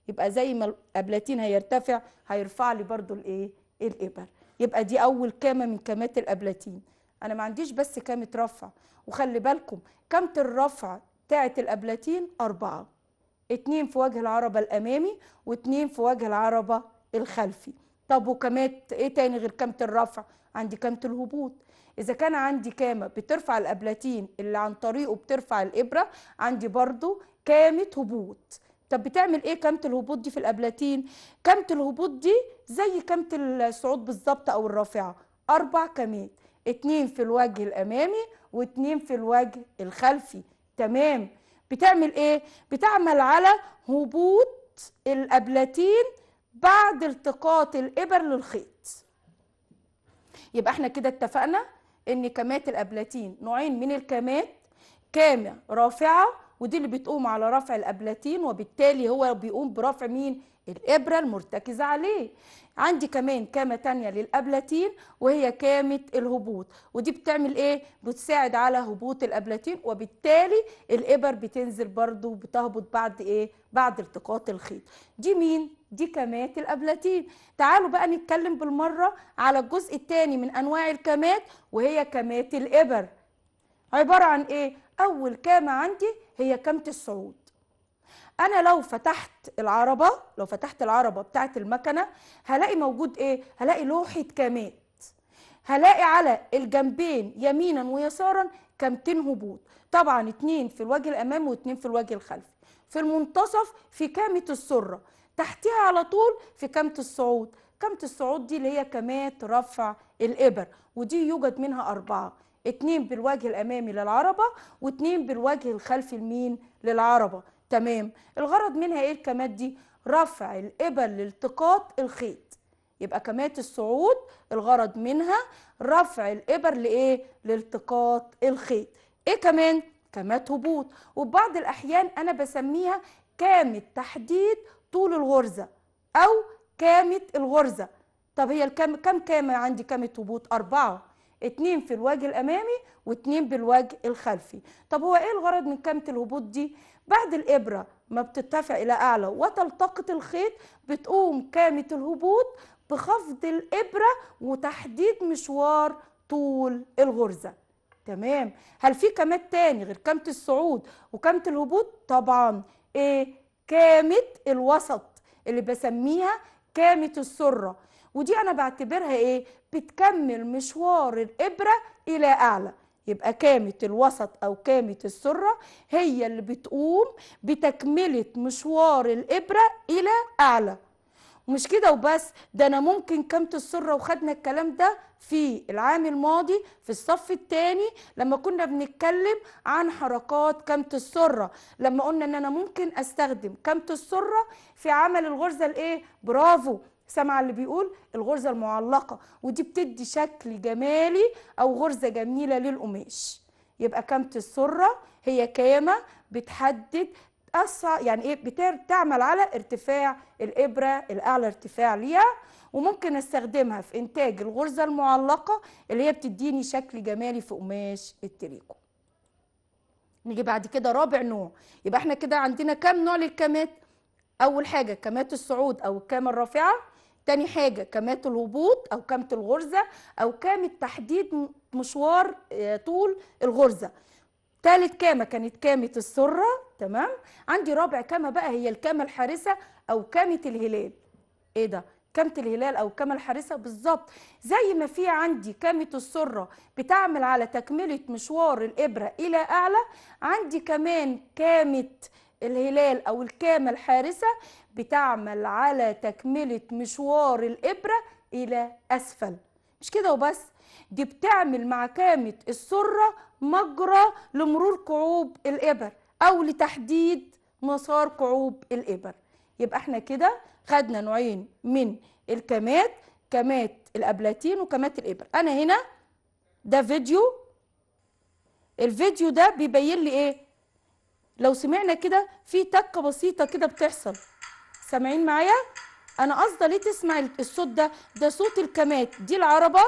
يبقى زي ما الابلاتين هيرتفع هيرفع لي برضو الايه إيه الابر يبقى دي اول كامه من كامات الابلاتين انا ما عنديش بس كامه رفع وخلي بالكم كامه الرفع بتاعه الابلاتين اربعه اتنين في وجه العربه الامامي واتنين في وجه العربه الخلفي طب وكامات ايه تاني غير كامه الرفع عندي كامه الهبوط اذا كان عندي كامه بترفع الابلاتين اللي عن طريقه بترفع الابره عندي برضو كامه هبوط طب بتعمل ايه كامه الهبوط دي في الابلاتين كامه الهبوط دي زي كامه الصعود بالظبط او الرافعه اربع كامات اتنين في الوجه الامامي واتنين في الوجه الخلفي تمام بتعمل ايه بتعمل على هبوط الابلاتين بعد التقاط الابر للخيط يبقى احنا كده اتفقنا ان كامات الابلاتين نوعين من الكامات كامه رافعه ودي اللي بتقوم على رفع الأبلاتين وبالتالي هو بيقوم برفع مين؟ الإبرة المرتكزة عليه عندي كمان كامة تانية للأبلاتين وهي كامة الهبوط ودي بتعمل إيه؟ بتساعد على هبوط الأبلاتين وبالتالي الإبر بتنزل برضو بتهبط بعد إيه؟ بعد التقاط الخيط دي مين؟ دي كامات الأبلاتين تعالوا بقى نتكلم بالمرة على الجزء الثاني من أنواع الكامات وهي كامات الإبر عبارة عن إيه؟ أول كامة عندي هي كامة الصعود انا لو فتحت العربه لو فتحت العربه بتاعه المكنه هلاقي موجود ايه هلاقي لوحه كامات هلاقي على الجنبين يمينا ويسارا كامتين هبوط طبعا اتنين في الوجه الامامي واتنين في الوجه الخلفي في المنتصف في كامه السره تحتها على طول في كامه الصعود كامه الصعود دي اللي هي كامات رفع الابر ودي يوجد منها اربعه اتنين بالوجه الامامي للعربه واتنين بالوجه الخلفي لمين للعربه تمام الغرض منها ايه الكمات دي رفع الابل لالتقاط الخيط يبقى كمات الصعود الغرض منها رفع الابر لايه لالتقاط الخيط ايه كمان كمات هبوط وبعض الاحيان انا بسميها كامة تحديد طول الغرزة او كامة الغرزة طب هي الكام كام كامة عندي كامة هبوط أربعة اتنين في الوجه الامامي واتنين بالوجه الخلفي طب هو ايه الغرض من كامة الهبوط دي بعد الابره ما بتتفع الى اعلى وتلتقط الخيط بتقوم كامة الهبوط بخفض الابره وتحديد مشوار طول الغرزه تمام هل في كامات تاني غير كامة الصعود وكامة الهبوط طبعا ايه كامة الوسط اللي بسميها كامة السره ودي انا بعتبرها ايه بتكمل مشوار الابره الى اعلى يبقى كامة الوسط أو كامة السرة هي اللي بتقوم بتكملة مشوار الإبرة إلى أعلى مش كده وبس ده أنا ممكن كامة السرة وخدنا الكلام ده في العام الماضي في الصف الثاني لما كنا بنتكلم عن حركات كامة السرة لما قلنا إن أنا ممكن أستخدم كامة السرة في عمل الغرزة الإيه برافو سامعه اللي بيقول الغرزه المعلقه ودي بتدي شكل جمالي او غرزه جميله للقماش يبقى كامه السره هي كامه بتحدد اسرع يعني ايه بتعمل على ارتفاع الابره الاعلى ارتفاع ليها وممكن استخدمها في انتاج الغرزه المعلقه اللي هي بتديني شكل جمالي في قماش التريكو نيجي بعد كده رابع نوع يبقى احنا كده عندنا كام نوع للكامات اول حاجه كامات الصعود او الكامه الرافعه تاني حاجة كمات الهبوط أو كامة الغرزة أو كامة تحديد مشوار آه، طول الغرزة تالت كامة كانت كامة السرة تمام عندي رابع كامة بقى هي الكامة الحارسة أو كامة الهلال إيه ده؟ كامة الهلال أو كامة الحارسة بالظبط زي ما في عندي كامة السرة بتعمل على تكملة مشوار الإبرة إلى أعلى عندي كمان كامة الهلال أو الكامة الحارسة بتعمل على تكملة مشوار الإبرة إلى أسفل مش كده وبس دي بتعمل مع كامة السرة مجرى لمرور كعوب الإبر أو لتحديد مسار كعوب الإبر يبقى احنا كده خدنا نوعين من الكامات كامات الأبلاتين وكامات الإبر أنا هنا ده فيديو الفيديو ده بيبين لي إيه لو سمعنا كده في تكه بسيطه كده بتحصل سامعين معايا انا قصدي ليه تسمع الصوت ده ده صوت الكمات دي العربه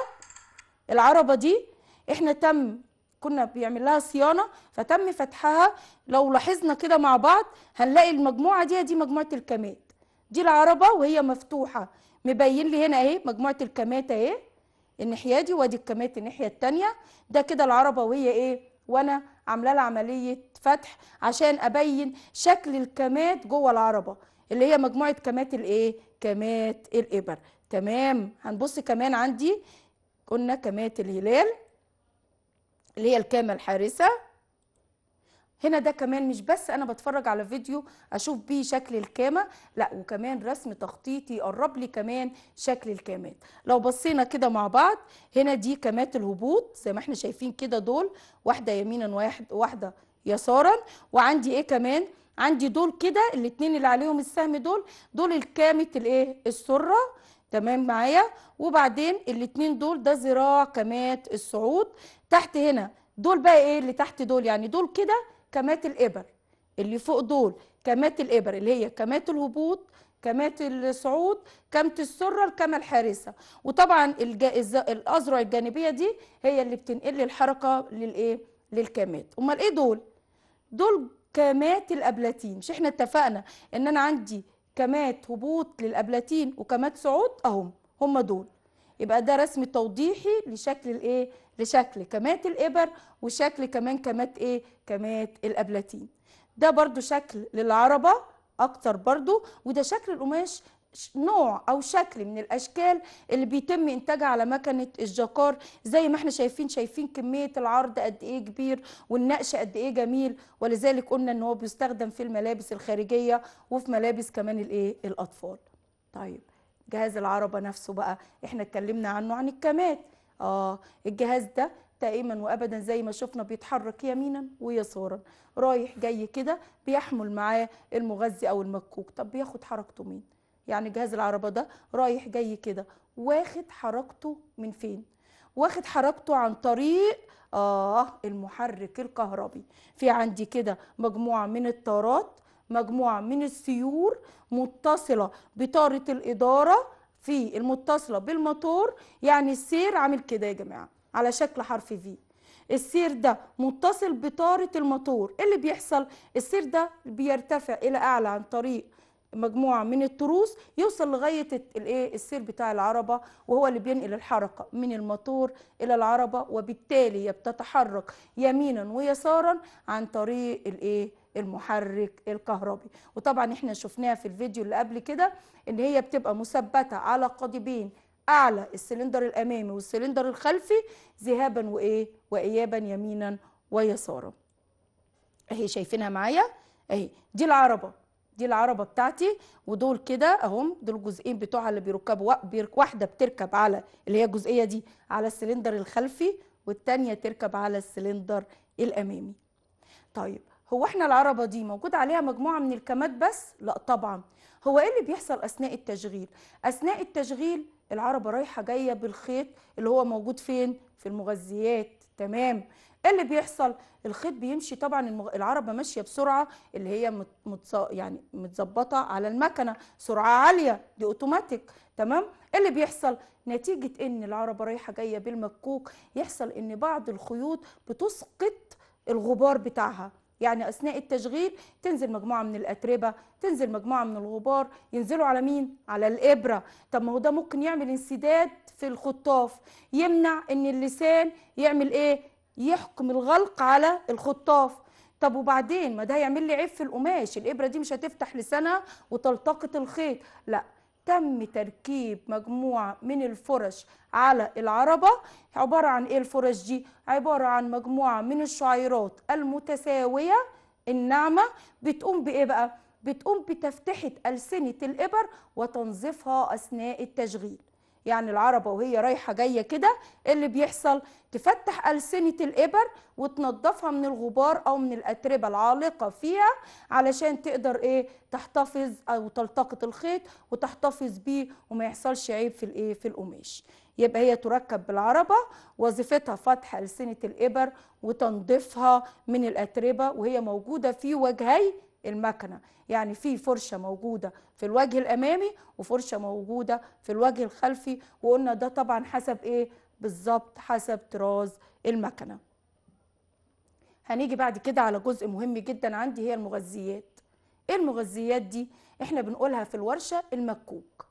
العربه دي احنا تم كنا بيعمل لها صيانه فتم فتحها لو لاحظنا كده مع بعض هنلاقي المجموعه دي دي مجموعه الكمات دي العربه وهي مفتوحه مبين لي هنا اهي مجموعه الكمات اهي الناحيه دي وادي الكمات الناحيه الثانيه ده كده العربه وهي ايه وانا عامله لها عمليه فتح عشان ابين شكل الكمات جوه العربه اللي هي مجموعه كمات الايه كمات الابر تمام هنبص كمان عندي قلنا كمات الهلال اللي هي الكامه الحارسه هنا ده كمان مش بس انا بتفرج على فيديو اشوف بيه شكل الكامه لا وكمان رسم تخطيطي يقرب لي كمان شكل الكامات لو بصينا كده مع بعض هنا دي كامات الهبوط زي ما احنا شايفين كده دول واحده يمينا واحد واحده يسارا وعندي ايه كمان عندي دول كده الاتنين اللي عليهم السهم دول دول الكامه الايه السره تمام معايا وبعدين الاتنين دول ده ذراع كامات الصعود تحت هنا دول بقى ايه اللي تحت دول يعني دول كده كمات الإبر اللي فوق دول كمات الإبر اللي هي كمات الهبوط كمات الصعود كمات السرة الكمة الحارسة وطبعا الجائزة الأذرع الجانبية دي هي اللي بتنقل الحركة للإيه للكمات أمال إيه دول دول كمات الأبلاتين مش إحنا اتفقنا إن أنا عندي كمات هبوط للأبلاتين وكمات صعود أهم هم دول يبقى ده رسم توضيحي لشكل الايه لشكل كمات الابر وشكل كمان كمات ايه كمات الابلاتين ده برضو شكل للعربه اكتر برضو وده شكل القماش نوع او شكل من الاشكال اللي بيتم انتاجها على مكنه الجكار زي ما احنا شايفين شايفين كميه العرض قد ايه كبير والنقش قد ايه جميل ولذلك قلنا ان هو بيستخدم في الملابس الخارجيه وفي ملابس كمان الايه الاطفال طيب جهاز العربه نفسه بقى احنا اتكلمنا عنه عن الكمات اه الجهاز ده دائما وابدا زي ما شفنا بيتحرك يمينا ويسارا رايح جاي كده بيحمل معاه المغذي او المكوك طب بياخد حركته مين يعني جهاز العربه ده رايح جاي كده واخد حركته من فين واخد حركته عن طريق اه المحرك الكهربي في عندي كده مجموعه من التارات مجموعة من السيور متصلة بطارة الإدارة في المتصلة بالموتور يعني السير عامل كده يا جماعة على شكل حرف في السير ده متصل بطارة الموتور إيه اللي بيحصل السير ده بيرتفع إلى أعلى عن طريق مجموعة من التروس يوصل لغاية الايه السير بتاع العربة وهو اللي بينقل الحركة من الموتور إلى العربة وبالتالي بتتحرك يمينا ويسارا عن طريق الايه المحرك الكهربي وطبعا احنا شفناها في الفيديو اللي قبل كده ان هي بتبقى مثبته على قضيبين اعلى السلندر الامامي والسلندر الخلفي ذهابا وايه وايابا يمينا ويسارا اهي شايفينها معايا اهي دي العربه دي العربه بتاعتي ودول كده اهم دول الجزئين بتوعها اللي بيركبوا واحده بتركب على اللي هي الجزئيه دي على السلندر الخلفي والتانيه تركب على السلندر الامامي طيب هو احنا العربه دي موجود عليها مجموعه من الكمات بس لا طبعا هو ايه اللي بيحصل اثناء التشغيل اثناء التشغيل العربه رايحه جايه بالخيط اللي هو موجود فين في المغذيات تمام ايه اللي بيحصل الخيط بيمشي طبعا المغ... العربه ماشيه بسرعه اللي هي مت... متص... يعني متظبطه على المكنه سرعه عاليه دي اوتوماتيك تمام ايه اللي بيحصل نتيجه ان العربه رايحه جايه بالمكوك يحصل ان بعض الخيوط بتسقط الغبار بتاعها يعني اثناء التشغيل تنزل مجموعه من الاتربه تنزل مجموعه من الغبار ينزلوا على مين على الابره طب ما هو ده ممكن يعمل انسداد في الخطاف يمنع ان اللسان يعمل ايه يحكم الغلق على الخطاف طب وبعدين ما ده هيعمل لي عيب في القماش الابره دي مش هتفتح لسانها وتلتقط الخيط لا تم تركيب مجموعة من الفرش على العربة عبارة عن ايه الفرش دي؟ عبارة عن مجموعة من الشعيرات المتساوية الناعمة بتقوم بايه بقى؟ بتقوم بتفتحة ألسنة الإبر وتنظفها أثناء التشغيل يعني العربة وهي رايحة جاية كده إيه اللي بيحصل تفتح ألسنة الإبر وتنضفها من الغبار أو من الأتربة العالقة فيها علشان تقدر إيه تحتفظ أو تلتقط الخيط وتحتفظ بيه وما يحصلش عيب في الإيه في القماش يبقى هي تركب بالعربة وظيفتها فتح ألسنة الإبر وتنظفها من الأتربة وهي موجودة في وجهي المكنه يعني في فرشه موجوده في الوجه الامامي وفرشه موجوده في الوجه الخلفي وقلنا ده طبعا حسب ايه بالظبط حسب طراز المكنه هنيجي بعد كده على جزء مهم جدا عندي هي المغذيات ايه المغذيات دي احنا بنقولها في الورشه المكوك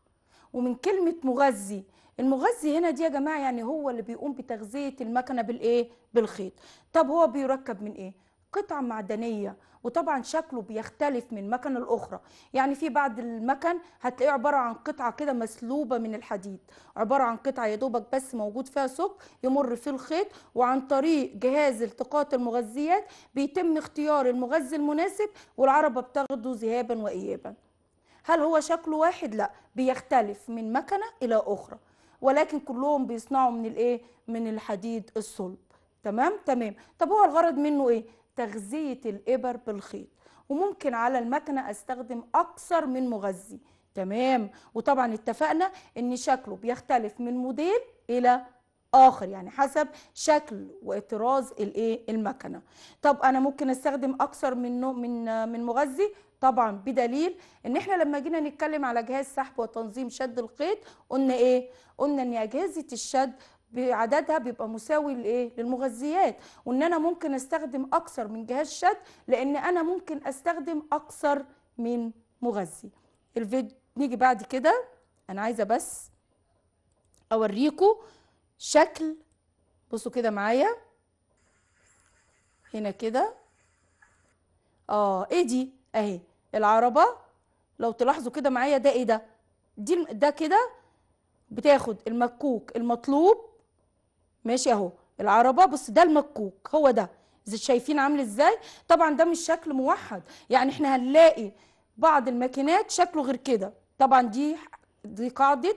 ومن كلمه مغذي المغذي هنا دي يا جماعه يعني هو اللي بيقوم بتغذيه المكنه بالايه بالخيط طب هو بيركب من ايه قطعه معدنيه وطبعا شكله بيختلف من مكن الاخرى يعني في بعض المكن هتلاقيه عباره عن قطعه كده مسلوبه من الحديد عباره عن قطعه يا دوبك بس موجود فيها سك يمر في الخيط وعن طريق جهاز التقاط المغذيات بيتم اختيار المغذي المناسب والعربه بتاخده ذهابا وايابا هل هو شكله واحد لا بيختلف من مكنه الى اخرى ولكن كلهم بيصنعوا من الايه من الحديد الصلب تمام تمام طب هو الغرض منه ايه تغذية الإبر بالخيط وممكن على المكنة أستخدم أكثر من مغذي تمام وطبعا اتفقنا ان شكله بيختلف من موديل الى اخر يعني حسب شكل واطراز الايه المكنه طب انا ممكن استخدم اكثر من من من مغذي طبعا بدليل ان احنا لما جينا نتكلم على جهاز سحب وتنظيم شد الخيط قلنا ايه قلنا ان اجهزه الشد بعددها بيبقى مساوي لايه للمغذيات وان انا ممكن استخدم اكثر من جهاز شد لان انا ممكن استخدم اكثر من مغذي الفيديو نيجي بعد كده انا عايزه بس اوريكم شكل بصوا كده معايا هنا كده اه ايه دي اهي العربه لو تلاحظوا كده معايا ده ايه ده دي ده كده بتاخد المكوك المطلوب ماشي اهو العربه بص ده المكوك هو ده شايفين عامل ازاي طبعا ده مش شكل موحد يعني احنا هنلاقي بعض الماكينات شكله غير كده طبعا دي دي قاعده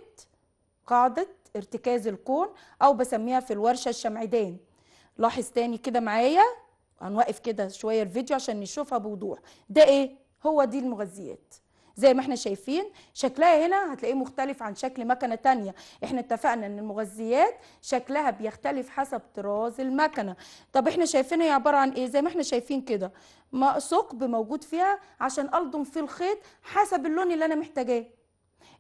قاعده ارتكاز الكون او بسميها في الورشه الشمعدان لاحظ تاني كده معايا هنوقف كده شويه الفيديو عشان نشوفها بوضوح ده ايه هو دي المغذيات زي ما احنا شايفين شكلها هنا هتلاقيه مختلف عن شكل مكنه تانية احنا اتفقنا ان المغذيات شكلها بيختلف حسب طراز المكنه طب احنا شايفينها عباره عن ايه زي ما احنا شايفين كده ثقب موجود فيها عشان الضم فيه الخيط حسب اللون اللي انا محتاجاه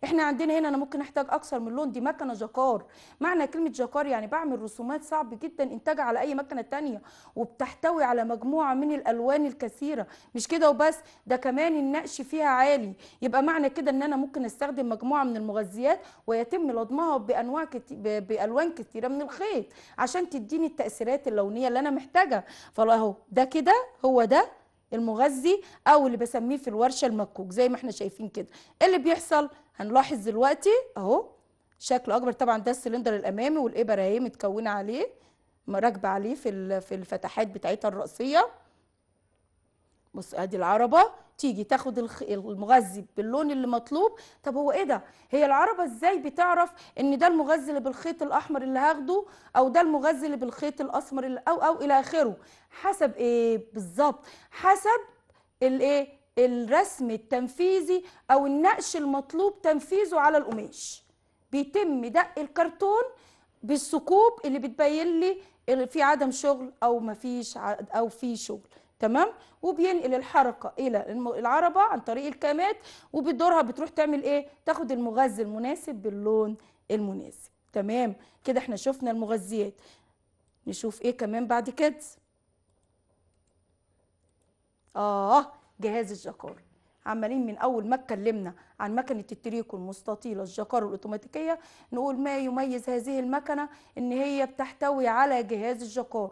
احنا عندنا هنا انا ممكن احتاج اكثر من لون دي مكنه جاكار معنى كلمه جاكار يعني بعمل رسومات صعب جدا انتاجها على اي مكنه ثانيه وبتحتوي على مجموعه من الالوان الكثيره مش كده وبس ده كمان النقش فيها عالي يبقى معنى كده ان انا ممكن استخدم مجموعه من المغذيات ويتم لضمها بانواع كتير بالوان كثيره من الخيط عشان تديني التاثيرات اللونيه اللي انا محتاجها فاهو ده كده هو ده المغذي او اللي بسميه في الورشه المكوك زي ما احنا شايفين كده اللي بيحصل هنلاحظ دلوقتي اهو شكل اكبر طبعا ده السلندر الامامي والابر اهي متكونه عليه راكبه عليه في في الفتحات بتاعتها الراسيه بص ادي العربه تيجي تاخد المغذي باللون اللي مطلوب طب هو ايه ده هي العربه ازاي بتعرف ان ده المغذي اللي بالخيط الاحمر اللي هاخده او ده المغذي اللي بالخيط الاسمر اللي او او الى اخره حسب ايه بالظبط حسب الايه الرسم التنفيذي او النقش المطلوب تنفيذه على القماش بيتم دق الكرتون بالثقوب اللي بتبين لي في عدم شغل او مفيش او في شغل تمام وبينقل الحركه الى العربه عن طريق الكامات وبدورها بتروح تعمل ايه تاخد المغذي المناسب باللون المناسب تمام كده احنا شفنا المغذيات نشوف ايه كمان بعد كده اه جهاز الجكار عمالين من اول ما اتكلمنا عن مكنه التريكو المستطيله الجكار الاوتوماتيكيه نقول ما يميز هذه المكنه ان هي بتحتوي على جهاز الجكار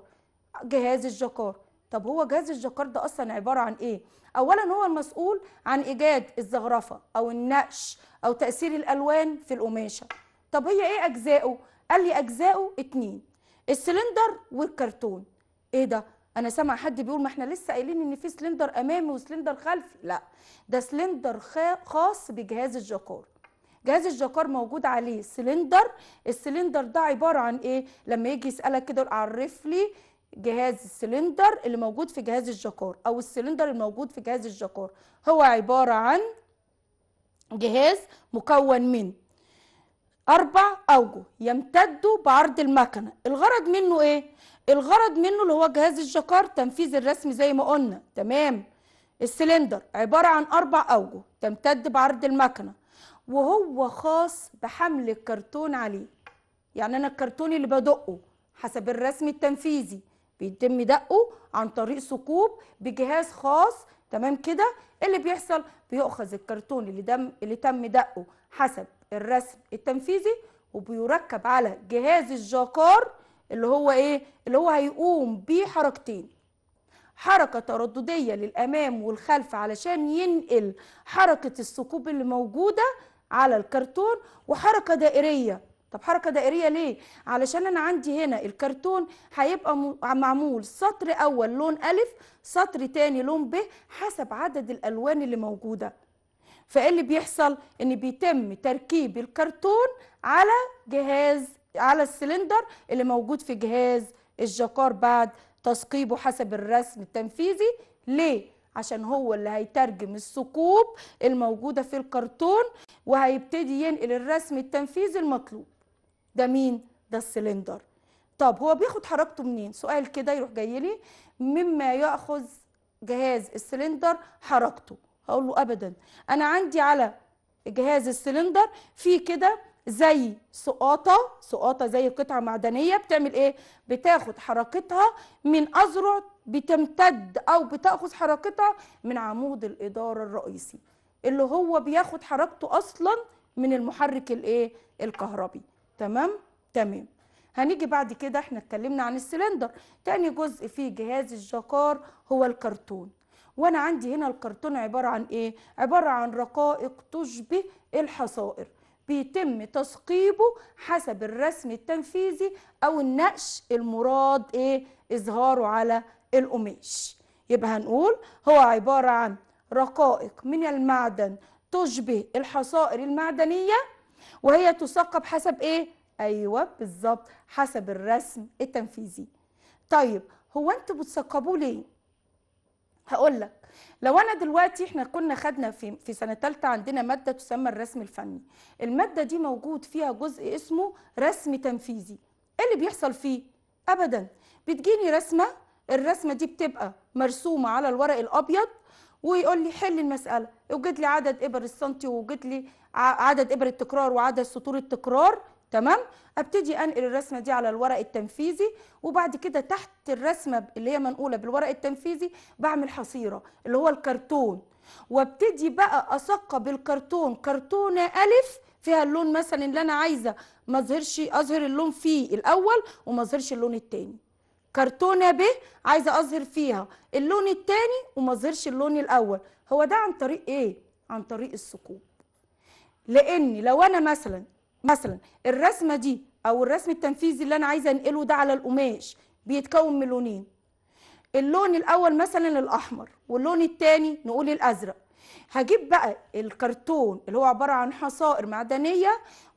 جهاز الجكار طب هو جهاز الجكارد ده اصلا عباره عن ايه اولا هو المسؤول عن ايجاد الزخرفه او النقش او تاثير الالوان في القماشه طب هي ايه اجزائه قال لي اجزائه اتنين السلندر والكرتون ايه ده انا سامع حد بيقول ما احنا لسه قايلين ان في سلندر امامي وسلندر خلفي لا ده سلندر خاص بجهاز الجكار جهاز الجاكار موجود عليه سلندر السلندر ده عباره عن ايه لما يجي يسالك كده عرف لي جهاز السلندر اللي موجود في جهاز الجكار او السلندر الموجود في جهاز الجكار هو عبارة عن جهاز مكون من أربع أوجه يمتدوا بعرض المكنة الغرض منه إيه؟ الغرض منه اللي هو جهاز الجكار تنفيذ الرسم زي ما قلنا تمام السلندر عبارة عن أربع أوجه تمتد بعرض المكنة وهو خاص بحمل الكرتون عليه يعني أنا الكرتون اللي بدقه حسب الرسم التنفيذي بيتم دقه عن طريق ثقوب بجهاز خاص تمام كده اللي بيحصل بيؤخذ الكرتون اللي دم اللي تم دقه حسب الرسم التنفيذي وبيركب على جهاز الجاكار اللي هو ايه اللي هو هيقوم بيه حركتين حركه تردديه للامام والخلف علشان ينقل حركه الثقوب اللي موجوده على الكرتون وحركه دائريه طب حركة دائرية ليه؟ علشان أنا عندي هنا الكرتون هيبقى معمول سطر أول لون ألف سطر تاني لون ب حسب عدد الألوان اللي موجودة فإيه اللي بيحصل؟ إن بيتم تركيب الكرتون على جهاز على السلندر اللي موجود في جهاز الجكار بعد تثقيبه حسب الرسم التنفيذي ليه؟ عشان هو اللي هيترجم الثقوب الموجودة في الكرتون وهيبتدي ينقل الرسم التنفيذي المطلوب ده مين ده السلندر طب هو بياخد حركته منين سؤال كده يروح جاي لي مما ياخذ جهاز السلندر حركته هقول له ابدا انا عندي على جهاز السلندر في كده زي سقاطه سقاطه زي قطعه معدنيه بتعمل ايه بتاخد حركتها من اذرع بتمتد او بتاخذ حركتها من عمود الاداره الرئيسي اللي هو بياخد حركته اصلا من المحرك الايه الكهربي تمام تمام هنيجي بعد كده احنا اتكلمنا عن السلندر تاني جزء في جهاز الجاكار هو الكرتون وانا عندي هنا الكرتون عبارة عن ايه عبارة عن رقائق تشبه الحصائر بيتم تثقيبه حسب الرسم التنفيذي او النقش المراد ايه اظهاره على القماش يبقى هنقول هو عبارة عن رقائق من المعدن تشبه الحصائر المعدنية وهي تثقب حسب ايه ايوه بالظبط حسب الرسم التنفيذي طيب هو انتوا بتثقبوه ليه هقول لك لو انا دلوقتي احنا كنا خدنا في في سنه ثالثه عندنا ماده تسمى الرسم الفني الماده دي موجود فيها جزء اسمه رسم تنفيذي ايه اللي بيحصل فيه ابدا بتجيني رسمه الرسمه دي بتبقى مرسومه على الورق الابيض ويقول لي حل المساله وجد لي عدد ابر السنتي وجد لي عدد ابر التكرار وعدد سطور التكرار تمام ابتدي انقل الرسمه دي على الورق التنفيذي وبعد كده تحت الرسمه اللي هي منقوله بالورق التنفيذي بعمل حصيره اللي هو الكرتون وابتدي بقى اثقب الكرتون كرتونه الف فيها اللون مثلا اللي انا عايزه ما اظهرش اظهر اللون فيه الاول وما اظهرش اللون التاني كرتونه ب عايزه اظهر فيها اللون الثاني وما اظهرش اللون الاول هو ده عن طريق ايه عن طريق الثقوب لان لو انا مثلا مثلا الرسمه دي او الرسم التنفيذي اللي انا عايزه انقله ده على القماش بيتكون من لونين اللون الاول مثلا الاحمر واللون الثاني نقول الازرق هجيب بقى الكرتون اللي هو عباره عن حصائر معدنيه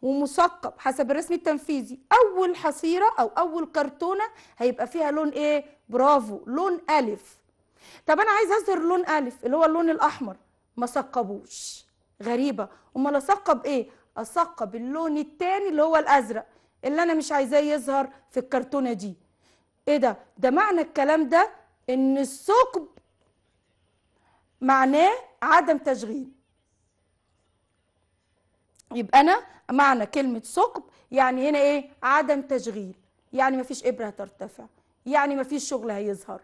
ومثقب حسب الرسم التنفيذي اول حصيره او اول كرتونه هيبقى فيها لون ايه برافو لون الف طب انا عايز اظهر لون الف اللي هو اللون الاحمر ما ثقبوش غريبه امال اثقب ايه اثقب اللون التاني اللي هو الازرق اللي انا مش عايزاه يظهر في الكرتونه دي ايه ده ده معنى الكلام ده ان الثقب معناه عدم تشغيل يبقى انا معنى كلمه ثقب يعني هنا ايه عدم تشغيل يعني مفيش ابره هترتفع يعني مفيش شغل هيظهر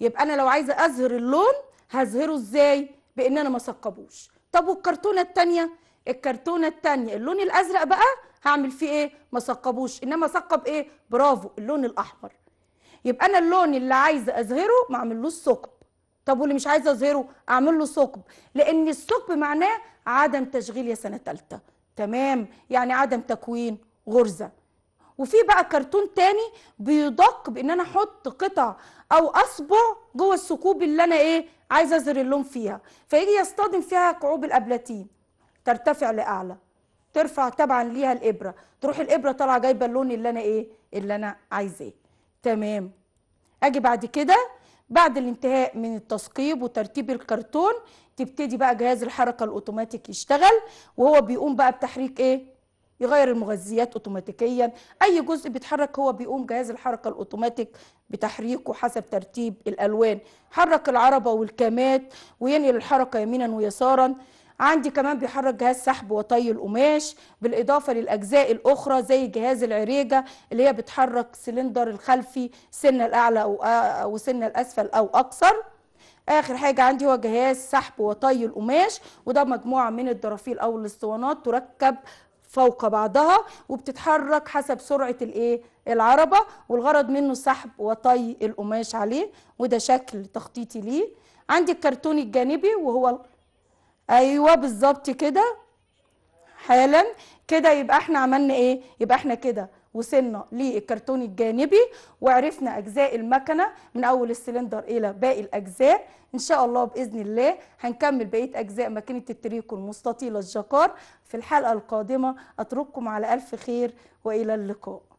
يبقى انا لو عايزه ازهر اللون هزهره ازاي بان انا ما ثقبوش طب والكرتونه الثانيه الكرتونه الثانيه اللون الازرق بقى هعمل فيه ايه ما ثقبوش انما ثقب ايه برافو اللون الاحمر يبقى انا اللون اللي عايزه ازهره ما اعملوش ثقب طب واللي مش عايزه اظهره اعمل له ثقب لان الثقب معناه عدم تشغيل يا سنه ثالثه تمام يعني عدم تكوين غرزه وفي بقى كرتون تاني بيدق بان انا احط قطع او اصبع جوه الثقوب اللي انا ايه عايزه اظهر اللون فيها فيجي يصطدم فيها كعوب الابلاتين ترتفع لاعلى ترفع طبعا ليها الابره تروح الابره طالعه جايبه اللون اللي انا ايه اللي انا عايزاه تمام اجي بعد كده بعد الانتهاء من التثقيب وترتيب الكرتون تبتدي بقى جهاز الحركه الاوتوماتيك يشتغل وهو بيقوم بقى بتحريك ايه يغير المغذيات اوتوماتيكيا اي جزء بيتحرك هو بيقوم جهاز الحركه الاوتوماتيك بتحريكه حسب ترتيب الالوان حرك العربه والكامات وينقل الحركه يمينا ويسارا عندي كمان بيحرك جهاز سحب وطي القماش بالاضافه للاجزاء الاخرى زي جهاز العريجه اللي هي بتحرك سلندر الخلفي سنه الاعلى او سنه الاسفل او اكثر اخر حاجه عندي هو جهاز سحب وطي القماش وده مجموعه من الدرافيل او الاسطوانات تركب فوق بعضها وبتتحرك حسب سرعه الايه العربه والغرض منه سحب وطي القماش عليه وده شكل تخطيطي ليه عندي الكرتون الجانبي وهو ايوه بالظبط كده حالا كده يبقى احنا عملنا ايه يبقى احنا كده وصلنا للكرتون الجانبي وعرفنا اجزاء المكنه من اول السلندر الى باقي الاجزاء ان شاء الله باذن الله هنكمل بقيه اجزاء ماكينه التريكو المستطيله الجكار في الحلقه القادمه اترككم على الف خير والى اللقاء